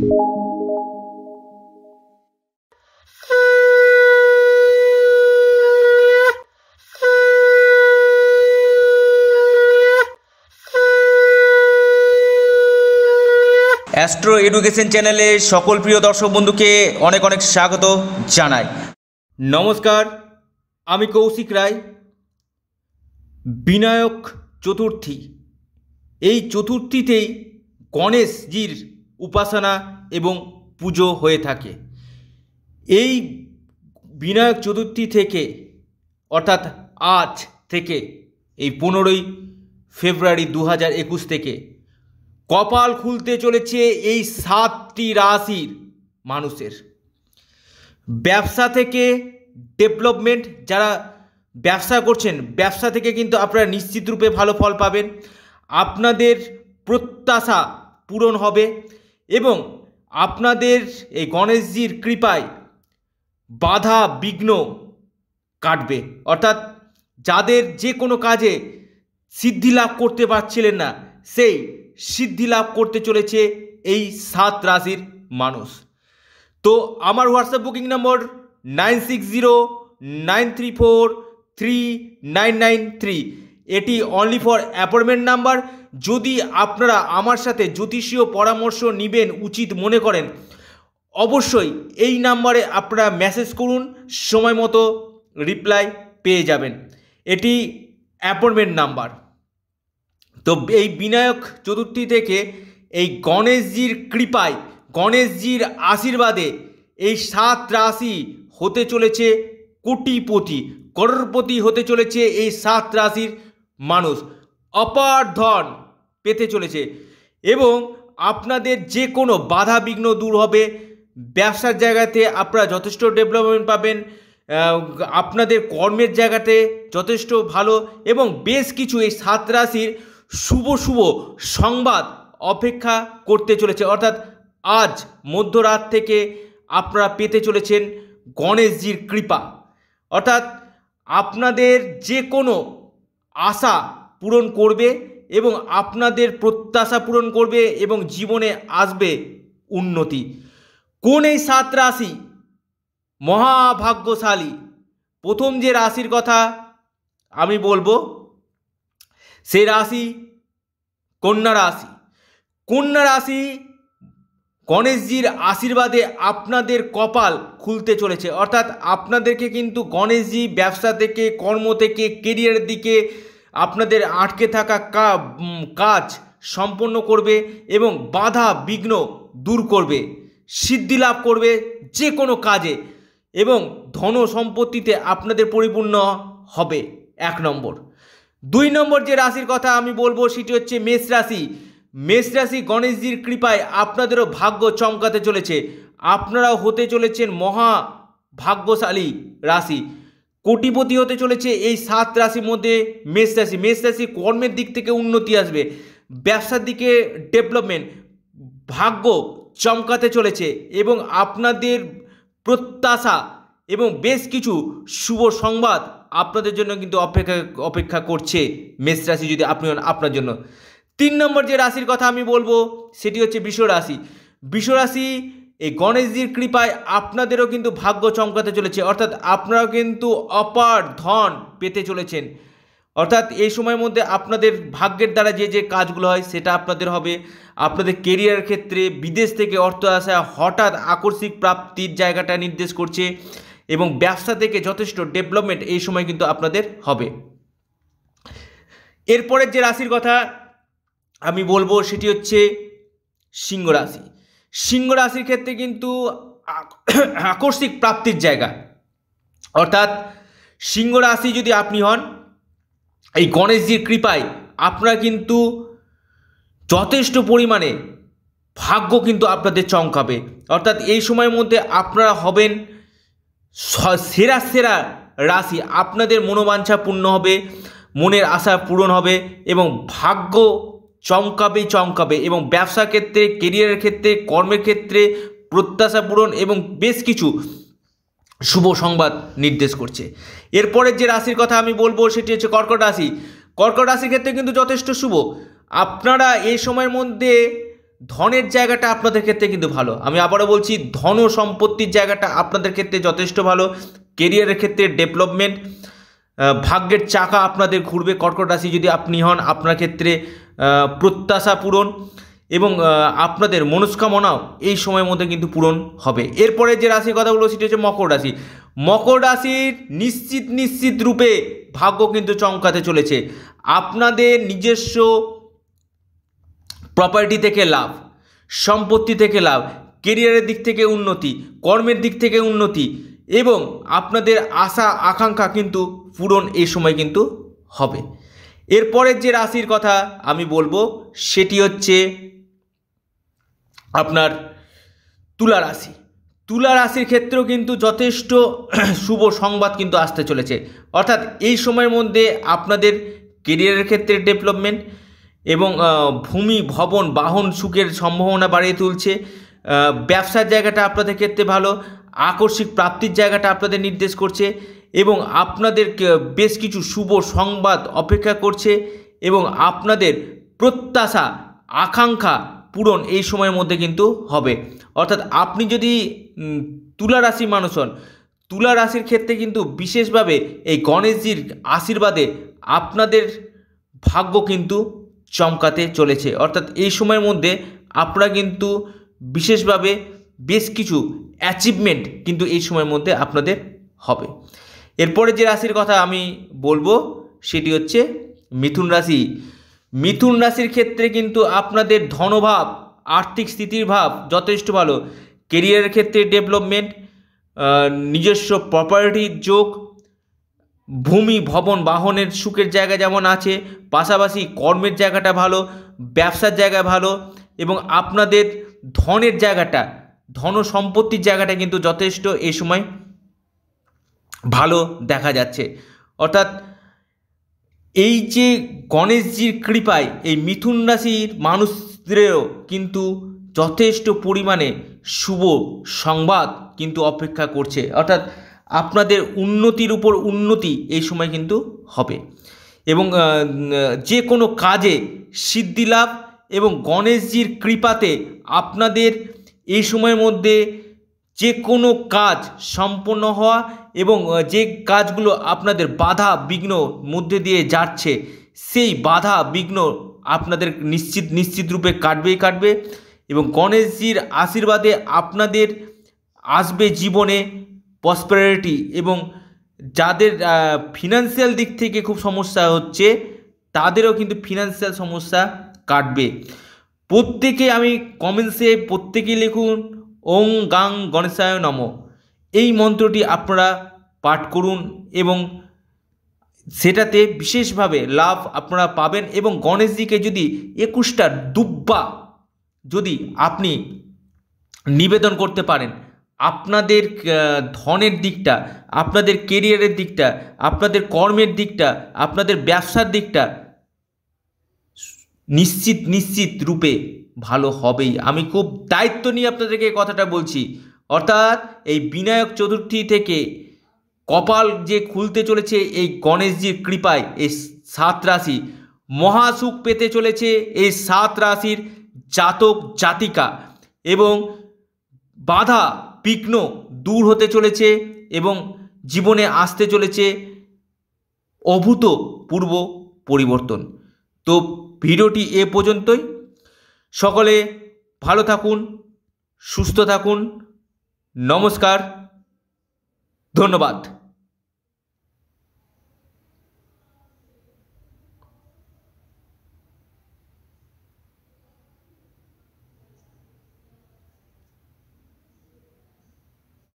astro education চ্যানেলে সকল প্রিয় দর্শক বন্ধুকে অনেক অনেক স্বাগত জানাই নমস্কার আমি কৌশিক রায় বিনায়ক চতুর্থী এই চতুর্থীতেই গণেশজির উপাসনা এবং পুজো হয়ে থাকে এই বিনায়ক চতুর্থী থেকে অর্থাৎ আজ থেকে এই পনেরোই ফেব্রুয়ারি দু হাজার একুশ থেকে কপাল খুলতে চলেছে এই সাতটি রাশির মানুষের ব্যবসা থেকে ডেভেলপমেন্ট যারা ব্যবসা করছেন ব্যবসা থেকে কিন্তু আপনারা নিশ্চিত রূপে ভালো ফল পাবেন আপনাদের প্রত্যাশা পূরণ হবে এবং আপনাদের এই গণেশজির কৃপায় বাধা বিঘ্ন কাটবে অর্থাৎ যাদের যে কোনো কাজে সিদ্ধি লাভ করতে পারছিলেন না সেই সিদ্ধি লাভ করতে চলেছে এই সাত রাশির মানুষ তো আমার WhatsApp booking number nine six zero nine three four three nine nine three এটি অনলি ফর অ্যাপয়েন্টমেন্ট নাম্বার যদি আপনারা আমার সাথে জ্যোতিষীয় পরামর্শ নেবেন উচিত মনে করেন অবশ্যই এই নাম্বারে আপনারা মেসেজ করুন সময় মতো রিপ্লাই পেয়ে যাবেন এটি অ্যাপয়েন্টমেন্ট নাম্বার তো এই বিনায়ক চতুর্থী থেকে এই গণেশজির কৃপায় গণেশজির আশীর্বাদে এই সাত রাশি হতে চলেছে কোটিপতি করোড়পতি হতে চলেছে এই সাত রাশির মানুষ অপার ধন পেতে চলেছে এবং আপনাদের যে কোনো বাধা বিঘ্ন দূর হবে ব্যবসার জায়গাতে আপনারা যথেষ্ট ডেভেলপমেন্ট পাবেন আপনাদের কর্মের জায়গাতে যথেষ্ট ভালো এবং বেশ কিছু এই সাত রাশির শুভ শুভ সংবাদ অপেক্ষা করতে চলেছে অর্থাৎ আজ মধ্যরাত থেকে আপনারা পেতে চলেছেন গণেশজির কৃপা অর্থাৎ আপনাদের যে কোনো আশা পূরণ করবে এবং আপনাদের প্রত্যাশা পূরণ করবে এবং জীবনে আসবে উন্নতি কোন এই সাত রাশি মহাভাগ্যশালী প্রথম যে রাশির কথা আমি বলবো সে রাশি কন্যা রাশি কন্যা রাশি গণেশজির আশীর্বাদে আপনাদের কপাল খুলতে চলেছে অর্থাৎ আপনাদেরকে কিন্তু গণেশজি ব্যবসা থেকে কর্ম থেকে কেরিয়ারের দিকে আপনাদের আটকে থাকা কাজ সম্পন্ন করবে এবং বাধা বিঘ্ন দূর করবে সিদ্ধি লাভ করবে যে কোনো কাজে এবং ধন সম্পত্তিতে আপনাদের পরিপূর্ণ হবে এক নম্বর দুই নম্বর যে রাশির কথা আমি বলবো সেটি হচ্ছে মেষ রাশি মেষরাশি গণেশজির কৃপায় আপনাদেরও ভাগ্য চমকাতে চলেছে আপনারাও হতে চলেছেন মহা ভাগ্যশালী রাশি কোটিপতি হতে চলেছে এই সাত রাশির মধ্যে মেষ রাশি মেষ রাশি কর্মের দিক থেকে উন্নতি আসবে ব্যবসার দিকে ডেভেলপমেন্ট ভাগ্য চমকাতে চলেছে এবং আপনাদের প্রত্যাশা এবং বেশ কিছু শুভ সংবাদ আপনাদের জন্য কিন্তু অপেক্ষা অপেক্ষা করছে মেষ রাশি যদি আপনি আপনার জন্য তিন নম্বর যে রাশির কথা আমি বলবো সেটি হচ্ছে বিশ্বরাশি রাশি রাশি এই গণেশজির কৃপায় আপনাদেরও কিন্তু ভাগ্য চমকাতে চলেছে অর্থাৎ আপনারাও কিন্তু অপার ধন পেতে চলেছেন অর্থাৎ এই সময়ের মধ্যে আপনাদের ভাগ্যের দ্বারা যে যে কাজগুলো হয় সেটা আপনাদের হবে আপনাদের কেরিয়ার ক্ষেত্রে বিদেশ থেকে অর্থ আসা হঠাৎ আকস্মিক প্রাপ্তির জায়গাটা নির্দেশ করছে এবং ব্যবসা থেকে যথেষ্ট ডেভেলপমেন্ট এই সময় কিন্তু আপনাদের হবে এরপরের যে রাশির কথা আমি বলবো সেটি হচ্ছে সিংহ রাশি সিংহ রাশির ক্ষেত্রে কিন্তু আকস্মিক প্রাপ্তির জায়গা অর্থাৎ সিংহ রাশি যদি আপনি হন এই গণেশজির কৃপায় আপনার কিন্তু যথেষ্ট পরিমাণে ভাগ্য কিন্তু আপনাদের চমকাবে অর্থাৎ এই সময়ের মধ্যে আপনারা হবেন সেরা সেরা রাশি আপনাদের মনোবাঞ্ছা পূর্ণ হবে মনের আশা পূরণ হবে এবং ভাগ্য চমকাবে চমকাবে এবং ব্যবসার ক্ষেত্রে কেরিয়ারের ক্ষেত্রে কর্মের ক্ষেত্রে প্রত্যাশা পূরণ এবং বেশ কিছু শুভ সংবাদ নির্দেশ করছে এরপরের যে রাশির কথা আমি বলবো সেটি হচ্ছে কর্কট রাশি কর্কট রাশির ক্ষেত্রে কিন্তু যথেষ্ট শুভ আপনারা এই সময়ের মধ্যে ধনের জায়গাটা আপনাদের ক্ষেত্রে কিন্তু ভালো আমি আবারও বলছি ধন ও সম্পত্তির জায়গাটা আপনাদের ক্ষেত্রে যথেষ্ট ভালো কেরিয়ারের ক্ষেত্রে ডেভেলপমেন্ট ভাগ্যের চাকা আপনাদের ঘুরবে কর্কট রাশি যদি আপনি হন আপনার ক্ষেত্রে প্রত্যাশা পূরণ এবং আপনাদের মনস্কামনাও এই সময়ের মধ্যে কিন্তু পূরণ হবে এরপরে যে রাশির কথাগুলো সেটি হচ্ছে মকর রাশি মকর রাশির নিশ্চিত নিশ্চিত রূপে ভাগ্য কিন্তু চমকাতে চলেছে আপনাদের নিজস্ব প্রপার্টি থেকে লাভ সম্পত্তি থেকে লাভ কেরিয়ারের দিক থেকে উন্নতি কর্মের দিক থেকে উন্নতি এবং আপনাদের আশা আকাঙ্ক্ষা কিন্তু পূরণ এই সময় কিন্তু হবে এরপরের যে রাশির কথা আমি বলবো সেটি হচ্ছে আপনার তুলা রাশি তুলা রাশির ক্ষেত্রেও কিন্তু যথেষ্ট শুভ সংবাদ কিন্তু আসতে চলেছে অর্থাৎ এই সময়ের মধ্যে আপনাদের কেরিয়ারের ক্ষেত্রে ডেভেলপমেন্ট এবং ভূমি ভবন বাহন সুখের সম্ভাবনা বাড়িয়ে তুলছে ব্যবসার জায়গাটা আপনাদের ক্ষেত্রে ভালো আকস্মিক প্রাপ্তির জায়গাটা আপনাদের নির্দেশ করছে এবং আপনাদের বেশ কিছু শুভ সংবাদ অপেক্ষা করছে এবং আপনাদের প্রত্যাশা আকাঙ্ক্ষা পূরণ এই সময়ের মধ্যে কিন্তু হবে অর্থাৎ আপনি যদি তুলা রাশি মানুষ হন তুলা রাশির ক্ষেত্রে কিন্তু বিশেষভাবে এই গণেশজির আশীর্বাদে আপনাদের ভাগ্য কিন্তু চমকাতে চলেছে অর্থাৎ এই সময়ের মধ্যে আপনারা কিন্তু বিশেষভাবে বেশ কিছু অ্যাচিভমেন্ট কিন্তু এই সময়ের মধ্যে আপনাদের হবে এরপরে যে রাশির কথা আমি বলবো সেটি হচ্ছে মিথুন রাশি মিথুন রাশির ক্ষেত্রে কিন্তু আপনাদের ধনভাব আর্থিক স্থিতির ভাব যথেষ্ট ভালো কেরিয়ারের ক্ষেত্রে ডেভেলপমেন্ট নিজস্ব প্রপার্টির যোগ ভূমি ভবন বাহনের সুখের জায়গা যেমন আছে পাশাপাশি কর্মের জায়গাটা ভালো ব্যবসার জায়গা ভালো এবং আপনাদের ধনের জায়গাটা ধন সম্পত্তির জায়গাটা কিন্তু যথেষ্ট এই সময় ভালো দেখা যাচ্ছে অর্থাৎ এই যে গণেশজির কৃপায় এই মিথুন রাশির মানুষদেরও কিন্তু যথেষ্ট পরিমাণে শুভ সংবাদ কিন্তু অপেক্ষা করছে অর্থাৎ আপনাদের উন্নতির উপর উন্নতি এই সময় কিন্তু হবে এবং যে কোনো কাজে সিদ্ধিলাভ এবং গণেশজির কৃপাতে আপনাদের এই সময়ের মধ্যে যে কোনো কাজ সম্পন্ন হওয়া এবং যে কাজগুলো আপনাদের বাধা বিঘ্ন মধ্যে দিয়ে যাচ্ছে সেই বাধা বিঘ্ন আপনাদের নিশ্চিত নিশ্চিত রূপে কাটবেই কাটবে এবং গণেশজির আশীর্বাদে আপনাদের আসবে জীবনে প্রসপারিটি এবং যাদের ফিনান্সিয়াল দিক থেকে খুব সমস্যা হচ্ছে তাদেরও কিন্তু ফিনান্সিয়াল সমস্যা কাটবে প্রত্যেকে আমি কমেন্টসে প্রত্যেকেই লিখুন ওং গাং গণেশায় নম এই মন্ত্রটি আপনারা পাঠ করুন এবং সেটাতে বিশেষভাবে লাভ আপনারা পাবেন এবং গণেশজিকে যদি একুশটা দুব্বা যদি আপনি নিবেদন করতে পারেন আপনাদের ধনের দিকটা আপনাদের কেরিয়ারের দিকটা আপনাদের কর্মের দিকটা আপনাদের ব্যবসার দিকটা নিশ্চিত নিশ্চিত রূপে ভালো হবেই আমি খুব দায়িত্ব নিয়ে আপনাদেরকে এই কথাটা বলছি অর্থাৎ এই বিনায়ক চতুর্থী থেকে কপাল যে খুলতে চলেছে এই গণেশজির কৃপায় এই সাত রাশি মহাসুখ পেতে চলেছে এই সাত রাশির জাতক জাতিকা এবং বাধা বিঘ্ন দূর হতে চলেছে এবং জীবনে আসতে চলেছে অভূতপূর্ব পরিবর্তন তো ভিডিওটি এ পর্যন্তই সকলে ভালো থাকুন সুস্থ থাকুন নমস্কার ধন্যবাদ